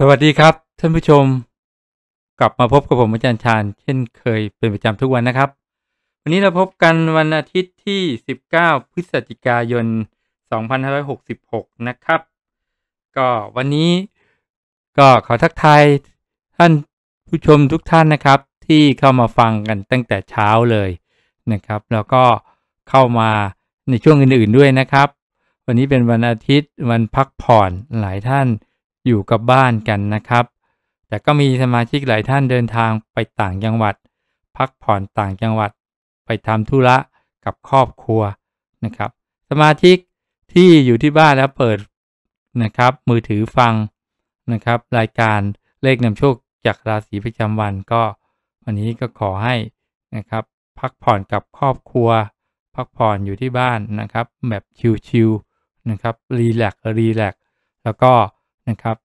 สวัสดีครับท่านผู้ชม กลับมาพบกับผมอาจารย์ชาญเช่นเคยเป็นประจำทุกวันนะครับ วันนี้เราพบกันวันอาทิตย์ที่ 19พฤศจิกายน2566นะครับก็วันนี้ก็ขอทักทายท่านผู้ชมทุกท่านนะครับ ที่เข้ามาฟังกันตั้งแต่เช้าเลยนะครับแล้วก็เข้ามาในช่วงอื่น ๆด้วยนะครับ วันนี้เป็นวันอาทิตย์วันพักผ่อนหลายท่านอยู่กับบ้านกันนะครับ แต่ก็มีสมาชิกหลายท่านเดินทางไปต่างจังหวัด พักผ่อนต่างจังหวัด ไปทำธุระกับครอบครัวนะครับ สมาชิกที่อยู่ที่บ้านแล้วเปิดนะครับ มือถือฟังนะครับ รายการเลขนำโชคจากราศีประจำวันก็ วันนี้ก็ขอให้นะครับพักผ่อนกับครอบครัว พักผ่อนอยู่ที่บ้านนะครับแบบชิลๆนะครับรีแลกรีแลกแล้วก็นะครับ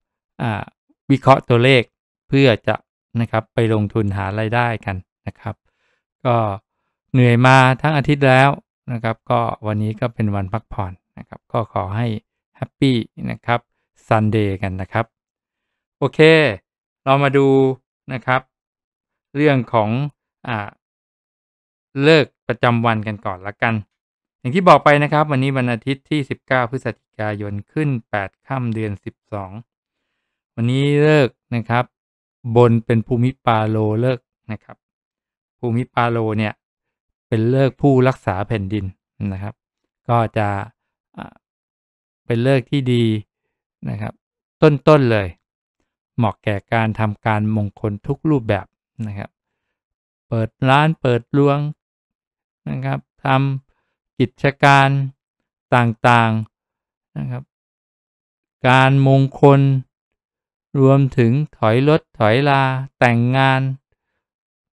วิเคราะห์ตัวเลขเพื่อจะนะครับไปลงทุนหาไรายได้กันนะครับ ก็เหนื่อยมาทั้งอาทิตย์แล้วนะครับก็วันนี้ก็เป็นวันพักผ่อนนะครับ ก็ขอให้แฮปปี้นะครับซันเดย์กันนะครับ โอเค เรามาดูนะครับเรื่องของอเลิกประจำวันกันก่อนละกันอย่างที่บอกไปนะครับ วันนี้วันอาทิตย์ที่ 19 พฤศจิกายนขึ้น8ค่ำเดือน 12 วันนี้เลิกนะครับ บนเป็นภูมิปาโลเลิกนะครับภูมิปาโลเนี่ยเป็นเลิกผู้รักษาแผ่นดินนะครับ ก็จะเป็นเลิกที่ดีนะครับ ต้น ๆ เลย เหมาะแก่การทำการมงคลทุกรูปแบบนะครับ เปิดร้านเปิดรวงนะครับทำกิจการต่างๆนะครับ การมงคล รวมถึงถอยรถถอยลาแต่งงาน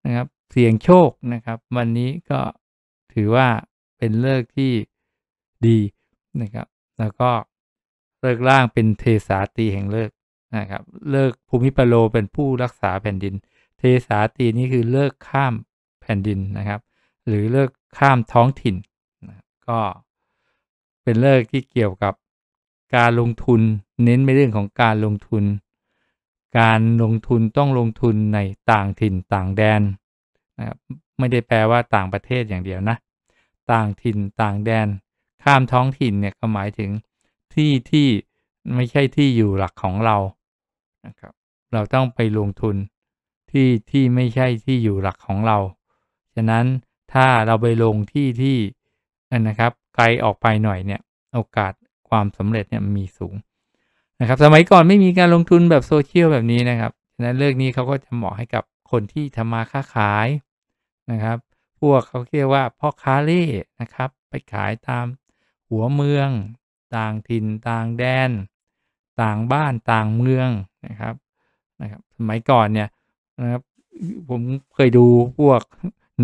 นะครับ เสี่ยงโชคนะครับ วันนี้ก็ถือว่าเป็นเลิกที่ดีนะครับ แล้วก็เลิกล่างเป็นเทสาตีแห่งเลิกนะครับเลิกภูมิปโลเป็นผู้รักษาแผ่นดิน เทสาตีนี่คือเลิกข้ามแผ่นดินนะครับ หรือเลิกข้ามท้องถิ่นก็เป็นเลิกที่เกี่ยวกับ การลงทุนเน้นไปเรื่องของการลงทุน การลงทุนต้องลงทุนในต่างถิ่นต่างแดนนะครับไม่ได้แปลว่าต่างประเทศอย่างเดียวนะต่างถิ่นต่างแดน ข้ามท้องถิ่นเนี่ยก็หมายถึงที่ที่ไม่ใช่ที่อยู่หลักของเรานะครับเราต้องไปลงทุนที่ ที่ไม่ใช่ที่อยู่หลักของเรา ฉะนั้นถ้าเราไปลงที่ที่นะครับไกลออกไปหน่อยเนี่ย โอกาสความสำเร็จเนี่ยมีสูงนะครับ สมัยก่อนไม่มีการลงทุนแบบโซเชียลแบบนี้นะครับฉะนั้นเรื่องนี้เขาก็จะเหมาะให้กับคนที่ทำมาค้าขายนะครับ พวกเขาเรียกว่าพ่อค้าเล่นะครับ ไปขายตามหัวเมือง ต่างถิ่นต่างแดน ต่างบ้านต่างเมืองนะครับนะครับสมัยก่อนเนี่ยนะครับผมเคยดูพวก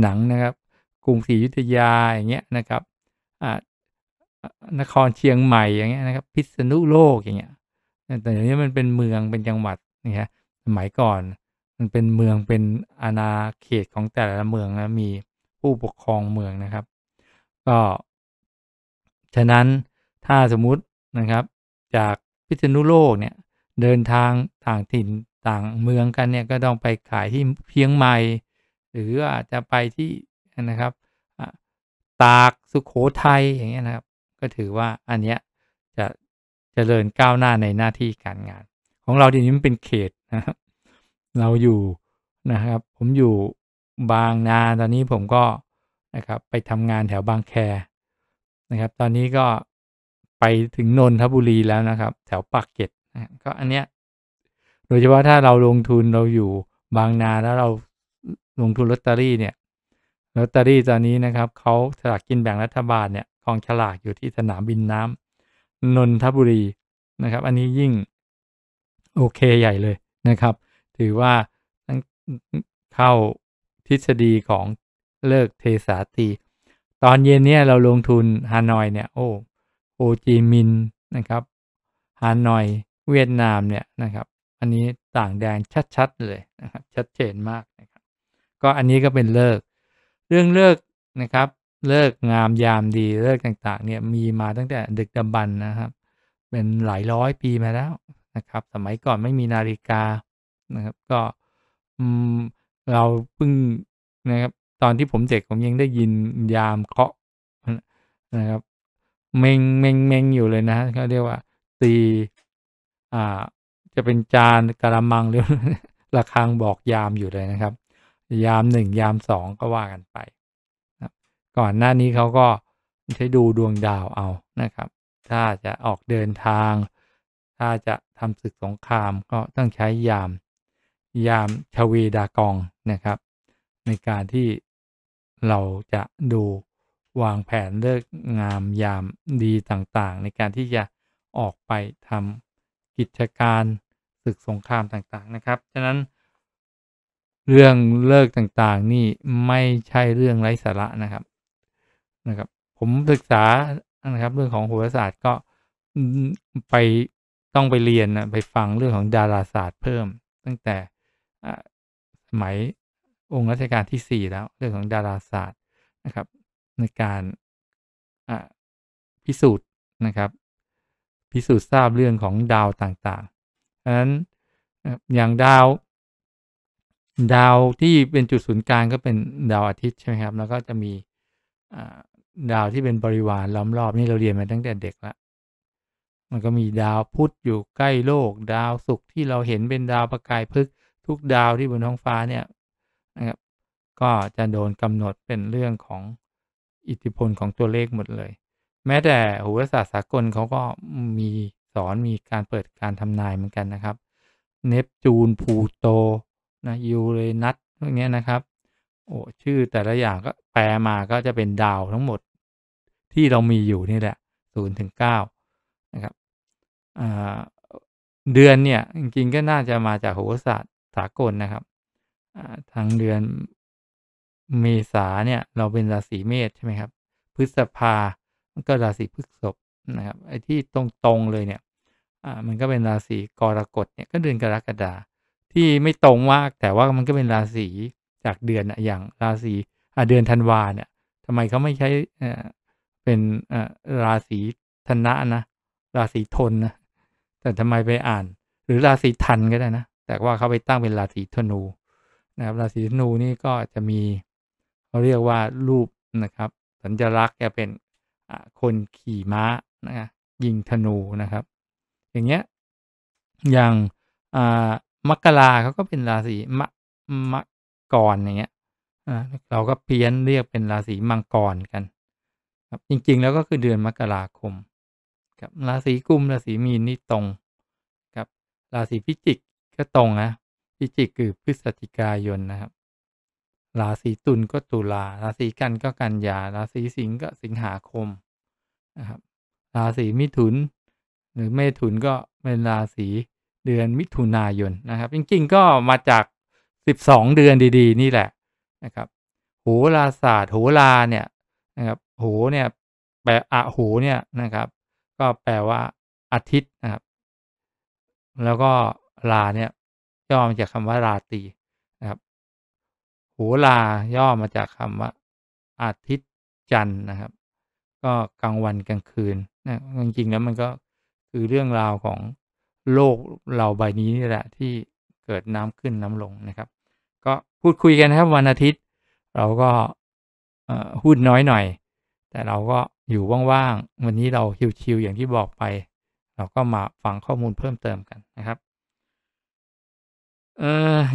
หนังนะครับ กรุงศรีอยุธยาอย่างเงี้ยนะครับนครเชียงใหม่ อย่างเงี้ยนะครับ พิษณุโลก อย่างเงี้ย แต่เดี๋ยวนี้มันเป็นเมือง เป็นจังหวัดนะฮะสมัยก่อน มันเป็นเมือง เป็นอาณาเขตของแต่ละเมืองนะ มีผู้ปกครองเมืองนะครับ ก็ ฉะนั้น ถ้าสมมุตินะครับ จากพิษณุโลกเนี่ย เดินทางต่างถิ่น ต่างเมืองกันเนี่ย ก็ต้องไปขายที่เพียงใหม่ หรืออาจจะไปที่ นะครับตากสุขโขทัยอย่างเงี้ยนะครับ ก็ถือว่าอันเนี้ยจะจะเจริญก้าวหน้าในหน้าที่การงาน ของเราทดีนี้มันเป็นเขตนะครับเราอยู่นะครับ ผมอยู่บางนา ตอนนี้ผมก็นะครับไปทำงานแถวบางแคนะครับ ตอนนี้ก็ไปถึงนนทบุรีแล้วนะครับ แถวปากเกร็ดนะก็อันเนี้ยโดยเฉพาะถ้าเราลงทุนเราอยู่บางนาแล้วเราลงทุนลอตเตอรี่เนี่ยลอตเตอรี่ตอนนี้นะครับเขาสลากกินแบ่งรัฐบาลเนี่ยกองฉลากอยู่ที่สนามบินน้ำนนทบุรีนะครับ อันนี้ยิ่งโอเคใหญ่เลยนะครับ ถือว่าเข้าทฤษฎีของเลิกเทสาตีตอนเย็นเนี่ยเราลงทุนฮานอย เนี่ยโอ้โอจีมินนะครับฮานอยเวียดนามเนี่ยนะครับ อันนี้ต่างแดงชัดๆเลยนะครับ ชัดเจนมากนะครับ ก็อันนี้ก็เป็นเลิกเรื่องเลิกนะครับ เลิกงามยามดี เลิกต่าง ๆ เนี่ยมีมาตั้งแต่ดึกดำบรรนะครับ เป็นหลายร้อยปีมาแล้วนะครับ สมัยก่อนไม่มีนาฬิกานะครับ ก็เราเพิ่งนะครับตอนที่ผมเด็กผมยังได้ยินยามเคาะนะครับ เมงเมงเมงอยู่เลยนะเขาเรียกว่าตีอ่า จะเป็นจานกระมังหรือระฆังบอกยามอยู่เลยนะครับยามหนึ่งยามสองก็ว่ากันไปนะก่อนหน้านี้เขาก็ใช้ดูดวงดาวเอานะครับ ถ้าจะออกเดินทาง ถ้าจะทำศึกสงครามก็ต้องใช้ยาม ยามชเวดากองนะครับ ในการที่เราจะดูวางแผนเลิกงามยามดีต่างๆ ในการที่จะออกไปทำกิจการศึกสงครามต่างๆนะครับ ฉะนั้นเรื่องเลิกต่างๆนี่ไม่ใช่เรื่องไร้สาระนะครับ นะครับ ผมศึกษานะครับ เรื่องของโหราศาสตร์ก็ไปต้องไปเรียนนะไปฟังเรื่องของดาราศาสตร์เพิ่ม ตั้งแต่สมัยองค์รัชกาลที่4แล้ว เรื่องของดาราศาสตร์นะครับ ในการพิสูจน์นะครับ พิสูจน์ทราบเรื่องของดาวต่างๆดังนั้นอย่างดาวดาวที่เป็นจุดศูนย์กลางก็เป็นดาวอาทิตย์ใช่ไหมครับแล้วก็จะมีดาวที่เป็นบริวารล้อมรอบนี่เราเรียนมาตั้งแต่เด็กละมันก็มีดาวพุธอยู่ใกล้โลก ดาวศุกร์ที่เราเห็นเป็นดาวประกายพฤกษ์ทุกดาวที่บนท้องฟ้าเนี่ยนะครับก็จะโดนกำหนดเป็นเรื่องของอิทธิพลของตัวเลขหมดเลย แม้แต่โหราศาสตร์สากลเขาก็มีสอนมีการเปิดการทำนายเหมือนกันนะครับเนปจูนพูโตนะยูเรนัสพวกนี้นะครับโอ้ชื่อแต่ละอย่างก็แปลมาก็จะเป็นดาวทั้งหมดที่เรามีอยู่นี่แหละ ศูนย์ถึงเก้านะครับ เดือนเนี่ยจริงๆก็น่าจะมาจากโหราศาสตร์ สากลนะครับทางเดือนเมษาเนี่ยเราเป็นราศีเมษใช่ไหมครับ พฤษภาก็ราศีพฤษภนะครับ ไอ้ที่ตรง ๆ เลยเนี่ย มันก็เป็นราศีกรกฎเนี่ยก็เดือนกรกฎาคมที่ไม่ตรงมากแต่ว่ามันก็เป็นราศีจากเดือนอย่าง ราศีเดือนธันวาเนี่ยทำไมเขาไม่ใช้เป็นราศีธนะนะราศีทนนะแต่ทำไมไปอ่าน หรือราศีทันก็ได้นะแต่ว่าเขาไปตั้งเป็นราศีธนู นะครับ ราศีธนูนี่ก็จะมีเขาเรียกว่ารูปนะครับสัญลักษณ์จะเป็นคนขี่ม้านะยิงธนูนะครับ อย่างเงี้ยอย่างมกราเขาก็เป็นราศีมะมะกรอย่างเงี้ยเราก็เพี้ยนเรียกเป็นราศีมังกรกันครับจริง ๆ แล้วก็คือเดือนมกราคมครับราศีกุมราศีมีนนี่ตรงครับ ราศีพิจิกก็ตรงนะพิจิกคือพฤศจิกายนนะครับราศีตุลก็ตุลาราศีกันก็กันยาราศีสิงห์ก็สิงหาคมนะครับราศีมิถุน หรือเมถุนก็เป็นราศีเดือนมิถุนายนนะครับ จริงๆ ก็มาจาก 12 เดือนดี ๆ นี่แหละนะครับโหราศาสตร์โหราเนี่ย นะครับโหเนี่ยแปลอะโหเนี่ยนะครับ ก็แปลว่าอาทิตย์นะครับ แล้วก็ราเนี่ยย่อมาจากคำว่า ราตีนะครับโหรา ย่อมาจากคำว่า อาทิตย์จันทร์นะครับ ก็กลางวันกลางคืนนะจริง ๆ แล้วมันก็คือเรื่องราวของโลกเราใบนี้นี่แหละที่เกิดน้ำขึ้นน้ำลงนะครับ ก็พูดคุยกันนะครับวันอาทิตย์ เราก็หุ้นน้อยหน่อย แต่เราก็อยู่ว่าง ๆ วันนี้เราชิวๆอย่างที่บอกไป เราก็มาฟังข้อมูลเพิ่มเติมกันนะครับ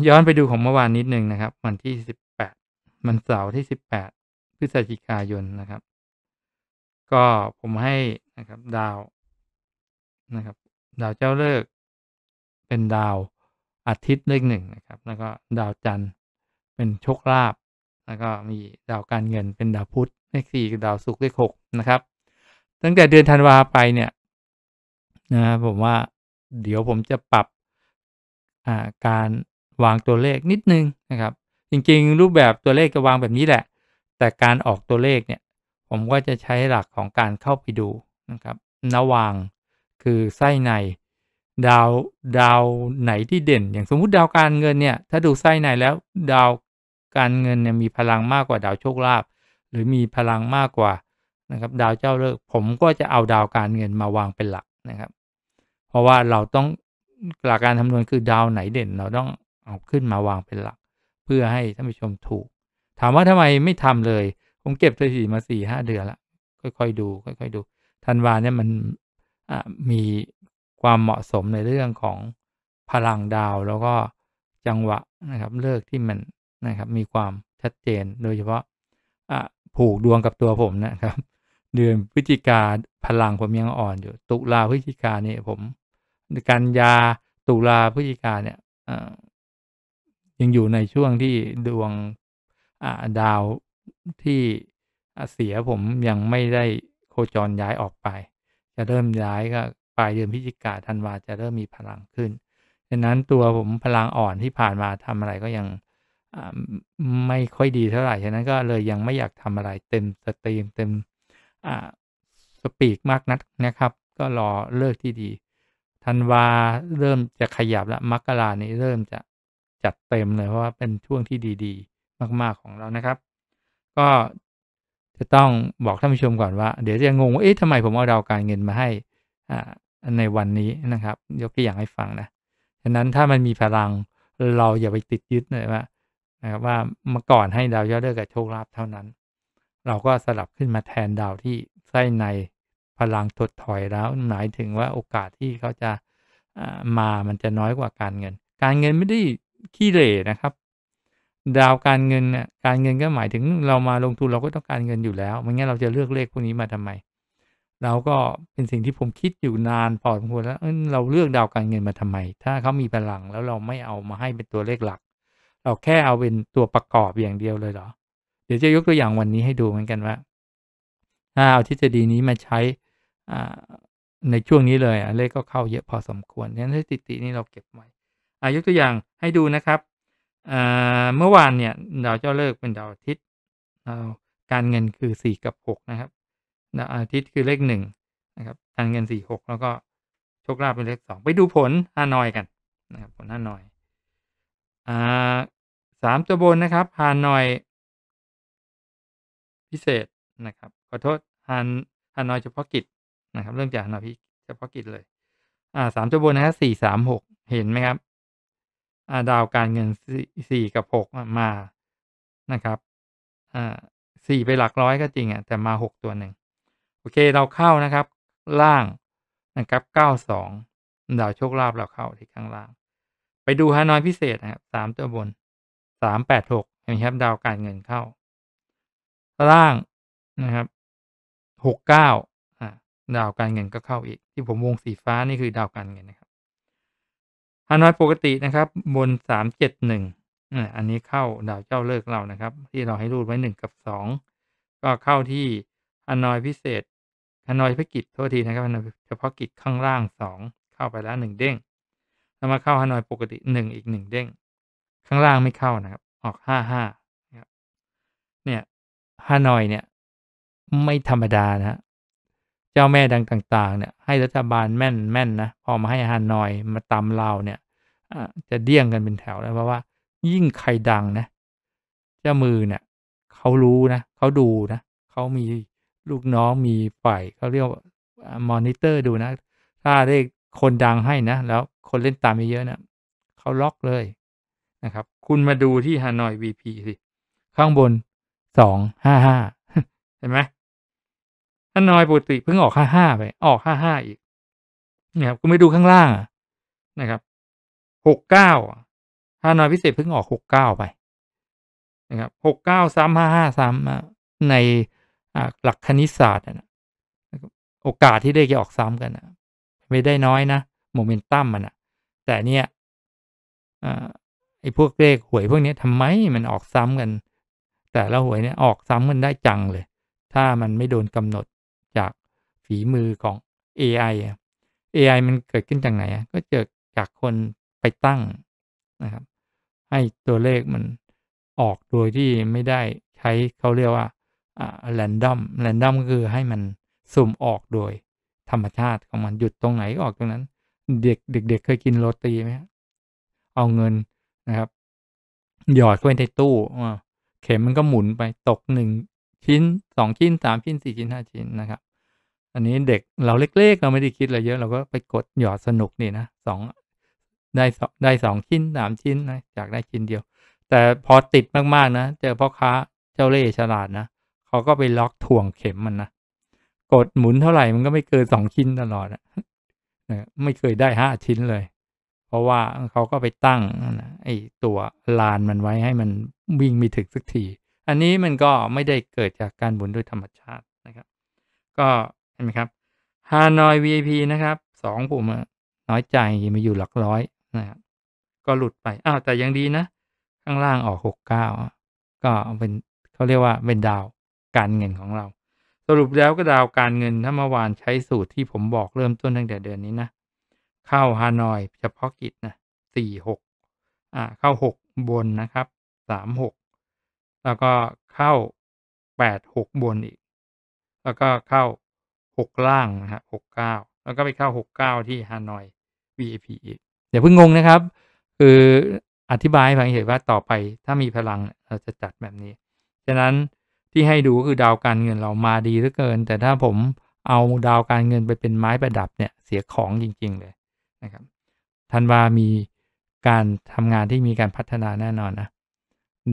ย้อนไปดูของเมื่อวานนิดนึงนะครับ วันที่สิบแปดมันเสาร์ที่สิบแปดพฤศจิกายนนะครับ ก็ผมให้นะครับดาวนะครับดาวเจ้าเลิก เป็นดาวอาทิตย์เลขหนึ่งนะครับ แล้วก็ดาวจันทร์เป็นโชคลาภแล้วก็มีดาวการเงินเป็นดาวพุธเลขสี่ดาวศุกร์เลขหกนะครับ ตั้งแต่เดือนธันวาไปเนี่ยนะผมว่าเดี๋ยวผมจะปรับการวางตัวเลขนิดนึงนะครับ จริงๆ รูปแบบตัวเลขจะวางแบบนี้แหละ แต่การออกตัวเลขเนี่ย ผมก็จะใช้หลักของการเข้าไปดูนะครับนวางคือไส้ในดาวดาวไหนที่เด่น อย่างสมมุติดาวการเงินเนี่ย ถ้าดูไส้ในแล้วดาวการเงินเนี่ยมีพลังมากกว่าดาวโชคลาภหรือมีพลังมากกว่านะครับ ดาวเจ้าเลิก ผมก็จะเอาดาวการเงินมาวางเป็นหลักนะครับ เพราะว่าเราต้องหลักการคำนวณคือดาวไหนเด่น เราต้องเอาขึ้นมาวางเป็นหลัก เพื่อให้ท่านผู้ชมถูก ถามว่าทำไมไม่ทำเลย ผมเก็บสถิติมาสี่ห้าเดือนละค่อยๆดู ค่อย ๆ ดูธันวาเนี่ยมันมีความเหมาะสมในเรื่องของพลังดาวแล้วก็จังหวะนะครับ เลิกที่มันนะครับ มีความชัดเจนโดยเฉพาะผูกดวงกับตัวผมนะครับ เดือนพฤศจิกาพลังผมยังอ่อนอยู่ ตุลาพฤศจิกาเนี่ยผมกันยาตุลาพฤศจิกาเนี่ยยังอยู่ในช่วงที่ดวงดาวที่เสียผมยังไม่ได้โคจรย้ายออกไปจะเริ่มย้ายก็ปลายเดือนพฤศจิกาธันวาจะเริ่มมีพลังขึ้นดังนั้นตัวผมพลังอ่อนที่ผ่านมาทำอะไรก็ยังไม่ค่อยดีเท่าไหร่ฉะนั้นก็เลยยังไม่อยากทำอะไร เต็มสตรีมเต็มสปีกมากนักนะครับ ก็รอเลิกที่ดีธันวาเริ่มจะขยับและมกรานี้เริ่มจะจัดเต็มเลยเพราะว่าเป็นช่วงที่ดี ๆ มากๆของเรานะครับ ก็จะต้องบอกท่านผู้ชมก่อนว่าเดี๋ยวจะงงว่าเอ๊ะทำไมผมเอาดาวการเงินมาให้อ่าในวันนี้นะครับ ยกตัวอย่างให้ฟังนะ ฉะนั้นถ้ามันมีพลังเราอย่าไปติดยึดเลยว่านะครับว่าเมื่อก่อนให้ดาวยอดเลิกกับโชคลาภเท่านั้น เราก็สลับขึ้นมาแทน ดาวที่ไส้ในพลังถดถอยแล้วหมายถึงว่าโอกาสที่เขาจะมา มันจะน้อยกว่าการเงิน การเงินไม่ได้ขี้เหร่นะครับดาวการเงินเนี่ยการเงินก็หมายถึงเรามาลงทุนเราก็ต้องการเงินอยู่แล้วไม่งั้นเราจะเลือกเลขพวกนี้มาทำไม เราก็เป็นสิ่งที่ผมคิดอยู่นานพอสมควรแล้วเราเลือกดาวการเงินมาทำไม ถ้าเขามีพลังแล้วเราไม่เอามาให้เป็นตัวเลขหลัก เราแค่เอาเป็นตัวประกอบอย่างเดียวเลยเหรอเดี๋ยวจะยกตัวอย่างวันนี้ให้ดูเหมือนกันว่าถ้าเอาทฤษฎีนี้มาใช้ในช่วงนี้เลยเลขก็เข้าเยอะพอสมควรนั้นสถิตินี้เราเก็บไว้อายกตัวอย่างให้ดูนะครับเมื่อวานเนี่ยดาวเจ้าเลิกเป็นดาวอาทิตย์การเงินคือสี่กับหกนะครับดาวอาทิตย์คือเลขหนึ่งนะครับการเงินสี่หกแล้วก็โชคลาภเป็นเลขสองไปดูผลฮานอยกันนะครับ ผลฮานอยสามตัวบนนะครับฮานอยพิเศษนะครับขอโทษฮานฮานอยเฉพาะกิจนะครับ เรื่องจากฮานอยเฉพาะกิจเลย อ่าสามตัวบนนะัะสี่สามหกเห็นไหมครับดาวการเงินสี่กับหกมานะครับสี่ไปหลักร้อยก็จริงอ่ะแต่มาหกตัวหนึ่งโอเค เราเข้านะครับ ล่างนะครับเก้าสองดาวโชคลาภเราเข้าที่ข้างล่าง ไปดูฮานอยพิเศษนะครับสามตัวบนสามแปดหกเห็นไหมครับ ดาวการเงินเข้าล่างนะครับหกเก้าดาวการเงินก็เข้าอีก ที่ผมวงสีฟ้านี่คือดาวการเงินนะฮานอยปกตินะครับ บนสามเจ็ดหนึ่งอันนี้เข้าดาวเจ้าเลิกเรานะครับที่เราให้รูดไว้หนึ่งกับสองก็เข้าที่ฮานอยพิเศษฮานอยพิกิจโทษทีนะครับเฉพาะกิจข้างล่างสองเข้าไปแล้วหนึ่งเด้งแล้วมาเข้าฮานอยปกติหนึ่งอีกหนึ่งเด้ง ข้างล่างไม่เข้านะครับออกห้าห้าเนี่ยฮานอยเนี่ย ไม่ธรรมดานะจ้าแม่ดังต่างๆ เนี่ย ให้รัฐบาลแม่นแม่นนะพอมาให้ฮานอยมาตำเราเนี่ยจะเดี่ยงกันเป็นแถวแล้วเพราะว่ายิ่งใครดังนะ เจ้ามือเนี่ยเขารู้นะเขาดูนะเขามีลูกน้องมีฝ่ายเขาเรียกว่ามอนิเตอร์ดูนะ ถ้าได้คนดังให้นะ แล้วคนเล่นตามเยอะนะเขาล็อกเลยนะครับคุณมาดูที่ฮานอยีพีสิข้างบนสองห้าห้าเห็นไหมถ้านอยปกติเพิ่งออกห้าห้าไปออกห้าห้าอีกนะครับคุณไปดูข้างล่าง นะครับหกเก้าถ้านอยพิเศษเพิ่งออกหกเก้าไป นะครับหกเก้าซ้ำห้าห้าซ้ำในหลักคณิตศาสตร์นะโอกาสที่เลขจะออกซ้ำกันนะไม่ได้น้อยนะโมเมนตัมมันนะแต่เนี่ยไอ้พวกเลขหวยพวกนี้ทำไมมันออกซ้ำกัน แต่ละหวยเนี่ยออกซ้ำกันได้จังเลย ถ้ามันไม่โดนกำหนดจากฝีมือของ AI AI มันเกิดขึ้นจากไหน ก็เกิดจากคนไปตั้งนะครับ ให้ตัวเลขมันออกโดยที่ไม่ได้ใช้เขาเรียกว่าอ่า random r a n ด o มก็คือให้มันสุ่มออกโดยธรรมชาติของมันหยุดตรงไหนก็ออกตรงนั้น เด็กเด็กเด็กเคยกินโรตีไหมเอาเงินนะครับ หยอดเข้าไปในตู้เข็มมันก็หมุนไปตกหนึ่งชิ้นสองชิ้นสามชิ้นสี่ชิ้นห้าชิ้นนะครับอันนี้เด็กเราเล็กๆ เราไม่ได้คิดอะไรเยอะเราก็ไปกดหยอดสนุกนี่นะสองได้สองได้สองชิ้นสามชิ้นนะจากได้ชิ้นเดียว แต่พอติดมากๆนะเจอพ่อค้าเจ้าเล่ห์ฉลาดนะเขาก็ไปล็อกถ่วงเข็มมันนะกดหมุนเท่าไหร่มันก็ไม่เกินสองชิ้นตลอดนะ ไม่เคยได้ห้าชิ้นเลย เพราะว่าเขาก็ไปตั้งไอ้ตัวลานมันไว้ให้มันวิ่งไม่ถึงสักทีอันนี้มันก็ไม่ได้เกิดจากการบุุดโดยธรรมชาตินะครับ ก็เห็นไหมครับฮานอย VIP นะครับ สองผมน้อยใจมาอยู่หลักร้อยนะครับก็หลุดไปอ้าวแต่ยังดีนะ ข้างล่างออกหกเก้าก็เป็นเขาเรียกว่าเป็นดาวการเงินของเรา สรุปแล้วก็ดาวการเงินถ้าเมื่อวานใช้สูตรที่ผมบอกเริ่มต้นตั้งแต่เดือนนี้นะ เข้าฮานอยเฉพาะกิจนะสี่หกอ่าเข้าหกบนนะครับสามหกแล้วก็เข้า 8 6 บนอีก แล้วก็เข้า 6 ล่างนะฮะ 69 แล้วก็ไปเข้า 69 ที่ฮานอย VIP อีกอย่าเพิ่งงงนะครับ คืออธิบายให้ฟังเห็นว่าต่อไป ถ้ามีพลังเราจะจัดแบบนี้ ฉะนั้นที่ให้ดูก็คือดาวการเงินเรามาดีเหลือเกิน แต่ถ้าผมเอาดาวการเงินไปเป็นไม้ประดับเนี่ย เสียของจริงๆเลยนะครับธันวามีการทำงานที่มีการพัฒนาแน่นอนนะ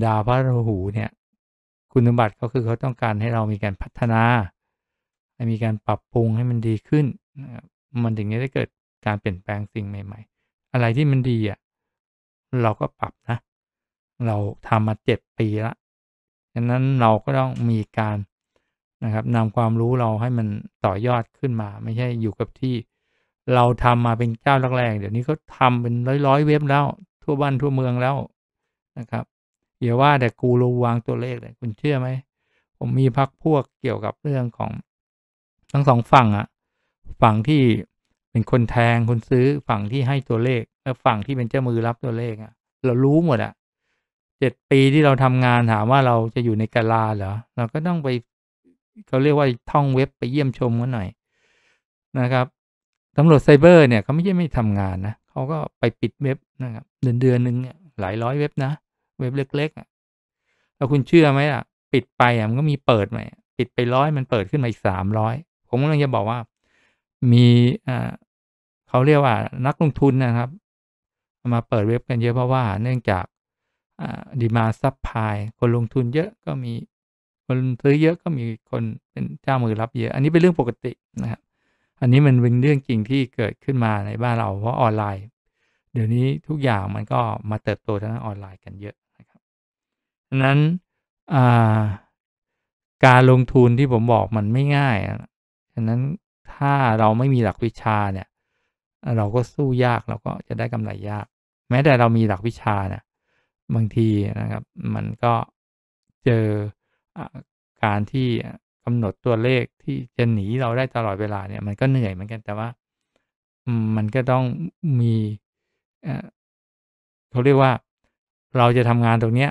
ดาวพระราหูเนี่ย คุณสมบัติก็คือเขาต้องการให้เรามีการพัฒนาให้มีการปรับปรุงให้มันดีขึ้น มันถึงจะได้เกิดการเปลี่ยนแปลงสิ่งใหม่ ๆ อะไรที่มันดีอ่ะเราก็ปรับนะ เราทำมาเจ็ดปีละดังนั้นเราก็ต้องมีการนะครับนำความรู้เราให้มันต่อยอดขึ้นมา ไม่ใช่อยู่กับที่เราทำมาเป็นเจ้าแรกๆเดี๋ยวนี้เขาทำเป็นร้อยๆเว็บแล้ว ทั่วบ้านทั่วเมืองแล้วนะครับอย่าว่าแต่กูรูวางตัวเลขเลยคุณเชื่อไหมผมมีพักพวกเกี่ยวกับเรื่องของทั้งสองฝั่งอะฝั่งที่เป็นคนแทงคนซื้อฝั่งที่ให้ตัวเลขแล้วฝั่งที่เป็นเจ้ามือรับตัวเลขอะเรารู้หมดอะเจ็ดปีที่เราทำงานถามว่าเราจะอยู่ในกาลาเหรอเราก็ต้องไปเขาเรียกว่าท่องเว็บไปเยี่ยมชมกันหน่อยนะครับตำรวจไซเบอร์เนี่ยเขาไม่ใช่ไม่ทำงานนะเขาก็ไปปิดเว็บนะครับ เดือนเดือนหนึ่งเนี่ยหลายร้อยเว็บนะเว็บเล็กๆ แล้วคุณเชื่อไหมล่ะ ปิดไปอ่ะมันก็มีเปิดใหม่ ปิดไปร้อยมันเปิดขึ้นมาอีกสามร้อยผมกำลังจะบอกว่า มีอ่าเขาเรียกว่า นักลงทุนนะครับ มาเปิดเว็บกันเยอะเพราะว่าเนื่องจากดีมาซับพายคนลงทุนเยอะก็มี คนซื้อเยอะก็มีคนเป็นเจ้ามือรับเยอะ อันนี้เป็นเรื่องปกตินะครับอันนี้มันเป็นเรื่องจริงที่เกิดขึ้นมาในบ้านเราเพราะออนไลน์ เดี๋ยวนี้ทุกอย่างมันก็มาเติบโตทางออนไลน์กันเยอะนั้นการลงทุนที่ผมบอกมันไม่ง่ายฉะนั้นถ้าเราไม่มีหลักวิชาเนี่ยเราก็สู้ยากเราก็จะได้กำไรยาก แม้แต่เรามีหลักวิชาเนี่ย บางทีนะครับ มันก็เจอการที่กำหนดตัวเลขที่จะหนีเราได้ตลอดเวลาเนี่ย มันก็เหนื่อยเหมือนกันแต่ว่ามันก็ต้องมีเขาเรียกว่าเราจะทำงานตรงเนี้ย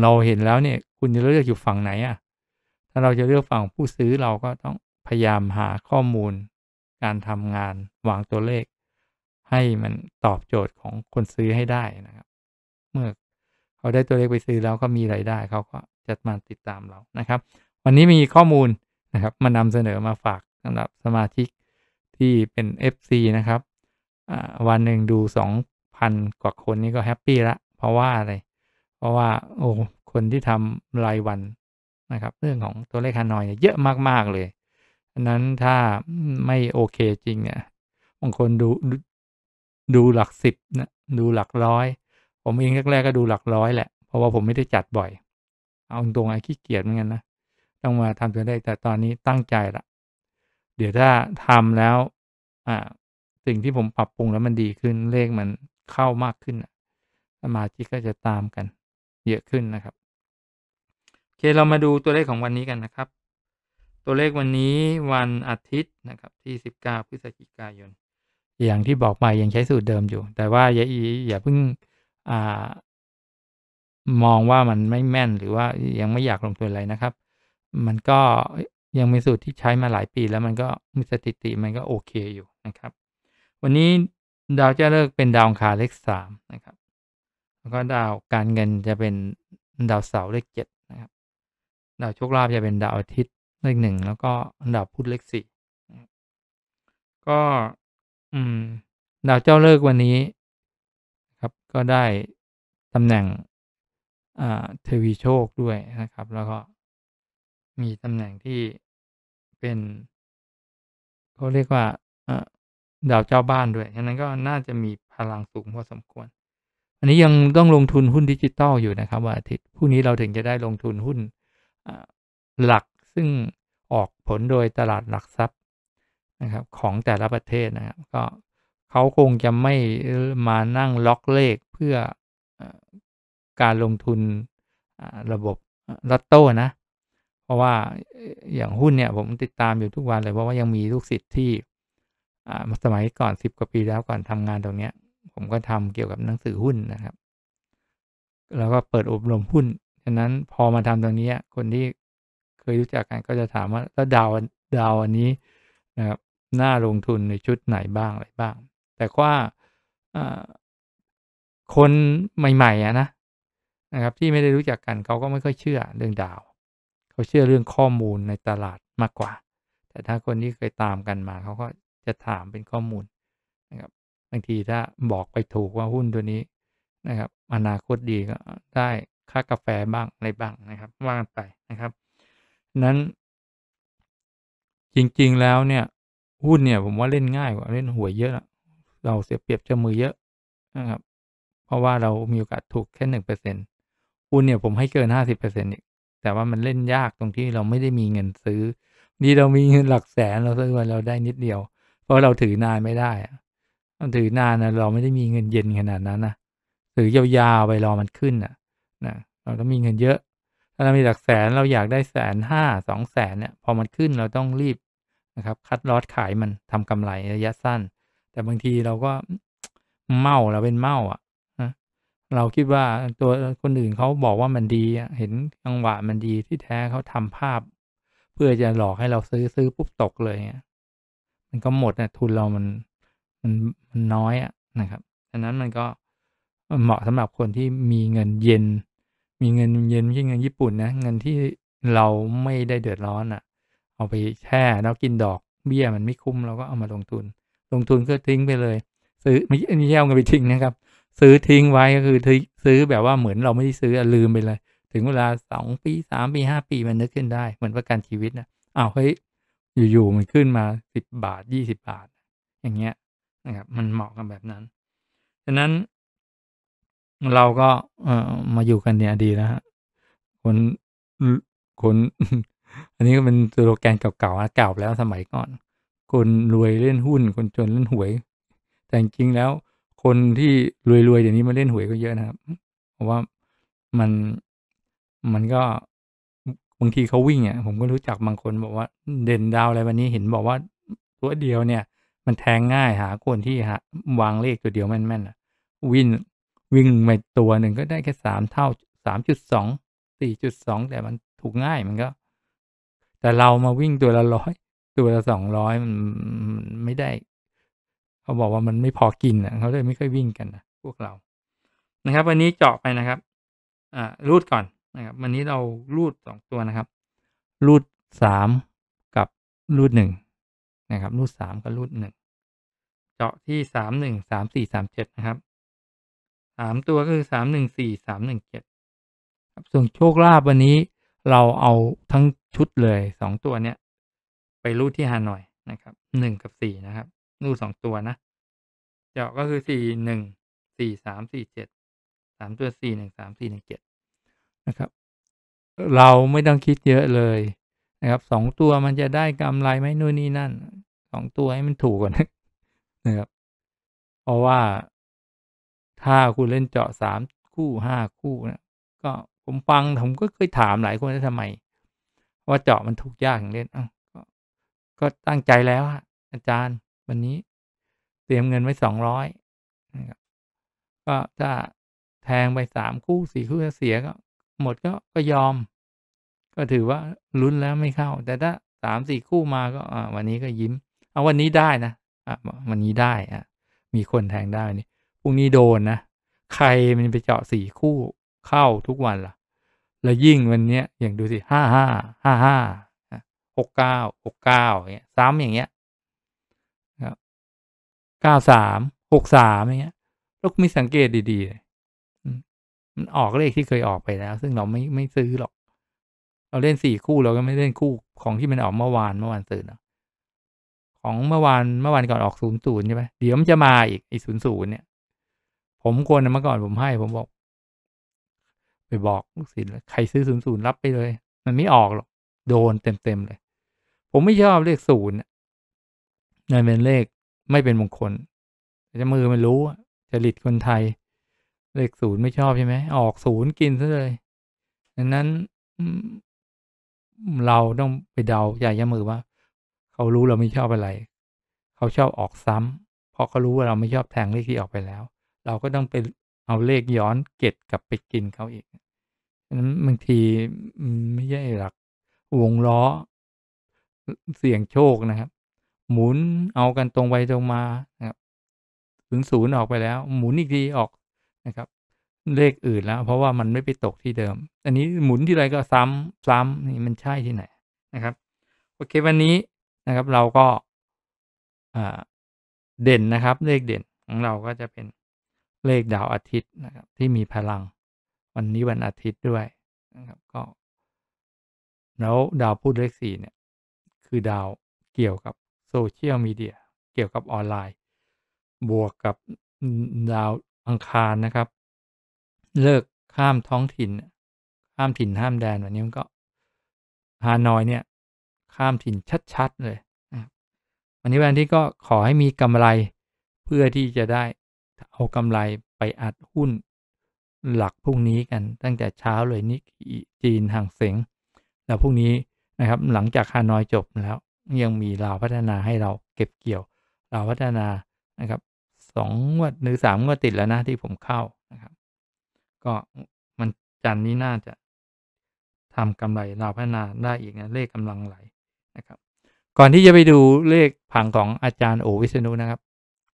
เราเห็นแล้วเนี่ยคุณจะเลือกอยู่ฝั่งไหนอ่ะ ถ้าเราจะเลือกฝั่งผู้ซื้อเราก็ต้องพยายามหาข้อมูลการทำงานวางตัวเลข ให้มันตอบโจทย์ของคนซื้อให้ได้นะครับ เมื่อเขาได้ตัวเลขไปซื้อแล้วก็มีไรายได้ เขาก็จะมาติดตามเรานะครับ วันนี้มีข้อมูลนะครับ มานำเสนอมาฝากสำหรับสมาชิก ที่เป็น FC นะครับวันหนึ่งดู 2,000 กว่าคนนี้ก็แฮปปี้ละเพราะว่าอะไรเพราะว่าโอ้คนที่ทำรายวันนะครับ เรื่องของตัวเลขฮานอยเยอะมากๆเลย อันนั้นถ้าไม่โอเคจริงเนี่ยบางคนดูดูหลักสิบนะดูหลักร้อย ผมเองแรกๆก็ดูหลักร้อยแหละ เพราะว่าผมไม่ได้จัดบ่อย เอาตรงไอ้ขี้เกียจเหมือนกันนะต้องมาทำันได้แต่ตอนนี้ตั้งใจละเดี๋ยวถ้าทำแล้วอ่าสิ่งที่ผมปรับปรุง แล้วมันดีขึ้นเลขมันเข้ามากขึ้นสมาชิกก็จะตามกันเยอะขึ้นนะครับโอเค เรามาดูตัวเลขของวันนี้กันนะครับ ตัวเลขวันนี้วันอาทิตย์นะครับ ที่19พฤศจิกายน อย่างที่บอกไปยังใช้สูตรเดิมอยู่ แต่ว่าอย่าอย่าเพิ่งอมองว่ามันไม่แม่นหรือว่ายังไม่อยากลงทุนอะไรนะครับ มันก็ยังมีสูตรที่ใช้มาหลายปีแล้วมันก็มีสถิติมันก็โอเคอยู่นะครับ วันนี้ ดาวจะเลิกเป็นดาวคาเลขสามนะครับแล้วก็ดาวการเงินจะเป็นดาวเสาร์เลขเจ็ดนะครับ ดาวโชคลาภจะเป็นดาวอาทิตย์เลขหนึ่งแล้วก็ดาวพุธเลขสี่ก็อืม ดาวเจ้าเลิกวันนี้ ครับ ก็ได้ตำแหน่งอ่าเทวีโชคด้วยนะครับ แล้วก็มีตำแหน่งที่เป็นเขาเรียกว่าดาวเจ้าบ้านด้วยฉะนั้นก็น่าจะมีพลังสูงพอสมควรอันนี้ยังต้องลงทุนหุ้นดิจิตอลอยู่นะครับวันอาทิตย์ พรุ่งนี้เราถึงจะได้ลงทุนหุ้นหลักซึ่งออกผลโดยตลาดหลักทรัพย์นะครับ ของแต่ละประเทศนะครับก็เขาคงจะไม่มานั่งล็อกเลขเพื่อการลงทุนระบบลอตโต้นะเพราะว่าอย่างหุ้นเนี่ย ผมติดตามอยู่ทุกวันเลยเพราะว่ายังมีลูกศิษย์ที่สมัยก่อน 10กว่าปีแล้วก่อนทำงานตรงเนี้ยผมก็ทำเกี่ยวกับหนังสือหุ้นนะครับ แล้วก็เปิดอบรมหุ้นฉะนั้นพอมาทำตรงนี้คนที่เคยรู้จักกันก็จะถามว่าแล้วดาวดาวอันนี้นะครับน่าลงทุนในชุดไหนบ้างอะไรบ้าง แต่ว่าคนใหม่ ๆอะนะนะครับที่ไม่ได้รู้จักกันเขาก็ไม่ค่อยเชื่อเรื่องดาวเขาเชื่อเรื่องข้อมูลในตลาดมากกว่า แต่ถ้าคนที่เคยตามกันมา เขาก็จะถามเป็นข้อมูลนะครับบางทีถ้าบอกไปถูกว่าหุ้นตัวนี้นะครับ อนาคตดีก็ ได้ค่ากาแฟบ้างอะไรบ้างนะครับ ว่างไปนะครับ นั้น จริงๆ แล้วเนี่ยหุ้นเนี่ย ผมว่าเล่นง่ายกว่าเล่นหวยเยอะ เราเสียเปรียบเจ้ามือเยอะนะครับ เพราะว่าเรามีโอกาสถูกแค่หนึ่งเปอร์เซ็นตหุ้นเนี่ย ผมให้เกินห้าสิบเปอร์เซ็นต์อีก แต่ว่ามันเล่นยากตรงที่เราไม่ได้มีเงินซื้อนี่เรามีเงินหลักแสนเราซื้อมาเราได้นิดเดียว เพราะเราถือนานไม่ได้ถือนานนะเราไม่ได้มีเงินเย็นขนาดนั้นนะถือยาวๆไปรอมันขึ้นนะนะเราต้องมีเงินเยอะ ถ้าเรามีหลักแสนเราอยากได้แสนห้าสองแสนเนี่ยพอมันขึ้นเราต้องรีบนะครับ คัดลอดขายมันทำกำไรระยะสั้น แต่บางทีเราก็เมาเราเป็นเมาอ่ะเราคิดว่าตัวคนอื่นเขาบอกว่ามันดีเห็นจังหวะมันดีที่แท้เขาทำภาพ เพื่อจะหลอกให้เราซื้อซื้อปุ๊บตกเลยมันก็หมดนะทุนเรามันมันมันน้อยอ่ะนะครับ ดังนั้นมันก็เหมาะสำหรับคนที่มีเงินเย็น มีเงินเย็นไม่ใช่เงินญี่ปุ่นนะ เงินที่เราไม่ได้เดือดร้อนอ่ะ เอาไปแช่แล้วกินดอก เบี้ยมันไม่คุ้มเราก็เอามาลงทุน ลงทุนก็ทิ้งไปเลย ซื้อไม่เงีใช่เอาเงินไปทิ้งนะครับ ซื้อทิ้งไว้ก็คือซื้อแบบว่าเหมือนเราไม่ได้ซื้อลืมไปเลย ถึงเวลาสองปีสามปีห้าปีมันนึกขึ้นได้ เหมือนประกันชีวิตนะอ้าวเฮ้ยอยู่ๆมันขึ้นมาสิบบาทยี่สิบบาท อย่างเงี้ยนะครับมันเหมาะกันแบบนั้นฉะนั้นเราก็ เออมาอยู่กันเนี่ยดีนะฮะคนคนอันนี้ก็เป็นตัวโลแกนเก่าๆเก่าแล้วสมัยก่อน คนรวยเล่นหุ้น คนจนเล่นหวย แต่จริงแล้ว คนที่รวยๆเดี๋ยวนี้มาเล่นหวยก็เยอะนะครับเพราะว่ามันมันก็บางทีเขาวิ่งอ่ะผมก็รู้จักบางคนบอกว่าเด่นดาวอะไรวันนี้เห็นบอกว่าตัวเดียวเนี่ยมันแทงง่ายหาคนที่ฮะวางเลขตัวเดียวแม่นๆอ่ะวิ่งวิ่งไปตัวหนึ่งก็ได้แค่สามเท่าสามจุดสองสี่จุดสองแต่มันถูกง่ายมันก็ แต่เรามาวิ่งตัวละร้อยตัวละสองร้อยมันไม่ได้ เขาบอกว่ามันไม่พอกินอ่ะเขาเลยไม่ค่อยวิ่งกันนะพวกเรานะครับ วันนี้เจาะไปนะครับ อ่า รูดก่อนนะครับ วันนี้เรารูดสองตัวนะครับ รูดสามกับรูดหนึ่งนะครับรูดสามกับรูดหนึ่งเจาะที่สามหนึ่งสามสี่สามเจ็ดนะครับสามตัวก็คือสามหนึ่งสี่สามหนึ่งเจ็ดครับส่วนโชคลาภวันนี้เราเอาทั้งชุดเลยสองตัวเนี้ยไปรูดที่ฮานอยนะครับหนึ่งกับสี่นะครับรูดสองตัวนะ เจาะก็คือสี่หนึ่งสี่สามสี่เจ็ดสามตัวสี่หนึ่งสามสี่หนึ่งเจ็ดนะครับ เราไม่ต้องคิดเยอะเลยนะครับสองตัวมันจะได้กำไรไหมนู่นนี่นั่น สองตัวให้มันถูกก่อนนะครับ เพราะว่า ถ้าคุณเล่นเจาะสามคู่ห้าคู่นะก็ผมฟังผมก็เคยถามหลายคนว่าทำไม ว่าเจาะมันถูกยากอย่างเล่นอ้ากก็ตั้งใจแล้วอาจารย์วันนี้เตรียมเงินไว้สองร้อยนะครับก็ถ้าแทงไปสามคู่สี่คู่เสียก็ หมดก็ก็ยอมก็ถือว่าลุ้นแล้วไม่เข้า แต่ถ้าสามสี่คู่มาก็วันนี้ก็ยิ้มเอาวันนี้ได้นะอ่ะวันนี้ได้อ่ะมีคนแทงได้นี่พรุ่งนี้โดนนะใครมันไปเจาะสี่คู่เข้าทุกวันล่ะ แล้วยิ่งวันเนี้ยอย่างดูสิห้าห้าห้าห้าหกเก้าหกเก้าอย่างเงี้ยซ้ำอย่างเงี้ยเก้าสามหกสามอย่างเงี้ยลูกไม่สังเกตดี ๆ มันออกเลขที่เคยออกไปแล้ว ซึ่งเราไม่ไม่ซื้อหรอกเราเล่นสี่คู่เราก็ไม่เล่นคู่ของที่มันออกเมื่อวานเมื่อวานตื่เนาะของเมื่อวานเมื่อวานก่อนออกศูนย์ศูนย์ใช่ไหมเดี๋ยว มันจะมาอีกไอ้ศูนย์ศูนย์เนี่ย ผมควรเมื่อก่อนผมให้ ผมบอก ไปบอกลูกศิษย์ใครซื้อศูนย์ศูนย์รับไปเลย มันไม่ออกหรอก โดนเต็มเต็มเลย ผมไม่ชอบเลขศูนย์นั่นเป็น เลขไม่เป็นมงคลจะมือมันรู้จะหลิดคนไทย เลขศูนย์ไม่ชอบใช่ไหมออกศูนย์กินซะเลย ดังนั้นเราต้องไปเดาใหญ่ยมือว่าเขารู้เราไม่ชอบอะไร เขาชอบออกซ้ำเพราะเขารู้ว่าเราไม่ชอบแทงเลขที่ออกไปแล้ว เราก็ต้องไปเอาเลขย้อนเก็ดกลับไปกินเขาอีกะฉนั้นบางทีไม่ใช่หลักวงล้อ เสี่ยงโชคนะครับหมุนเอากันตรงไปตรงมานะครับศูนย์ศูนย์ออกไปแล้วหมุนอีกทีออกนะครับเลขอื่นแล้ว เพราะว่ามันไม่ไปตกที่เดิม อันนี้หมุนที่ไรก็ซ้ำซ้ำนี่มันใช่ที่ไหนนะครับโอเควันนี้นะครับ เราก็เด่นนะครับ เลขเด่นของเราก็จะเป็นเลขดาวอาทิตย์นะครับ ที่มีพลังวันนี้วันอาทิตย์ด้วยนะครับ ก็แล้วดาวพูดเลขสี่เนี่ย คือดาวเกี่ยวกับโซเชียลมีเดียเกี่ยวกับออนไลน์ บวกกับดาวอังคารนะครับเลิกข้ามท้องถิ่น ข้ามถิ่นห้ามแดนแบบนี้มันก็ฮานอยเนี่ย ข้ามถิ่นชัดๆเลยวันนี้แบรนด์ที่ก็ขอให้มีกำไรเพื่อที่จะได้เอากำไรไปอัดหุ้นหลักพรุ่งนี้กันตั้งแต่เช้าเลยนิกจีนห่างเสงแล้วพรุ่งนี้นะครับ หลังจากฮานอยจบแล้วยังมีลาวพัฒนาให้เราเก็บเกี่ยวลาวพัฒนานะครับสองวดหรือสามวดติดแล้วนะที่ผมเข้าก็มันจันนี้น่าจะทำกำไรเราพัฒนาได้อีกนะเลขกำลังไหลนะครับ ก่อนที่จะไปดูเลขผังของอาจารย์โอวิษณุนะครับ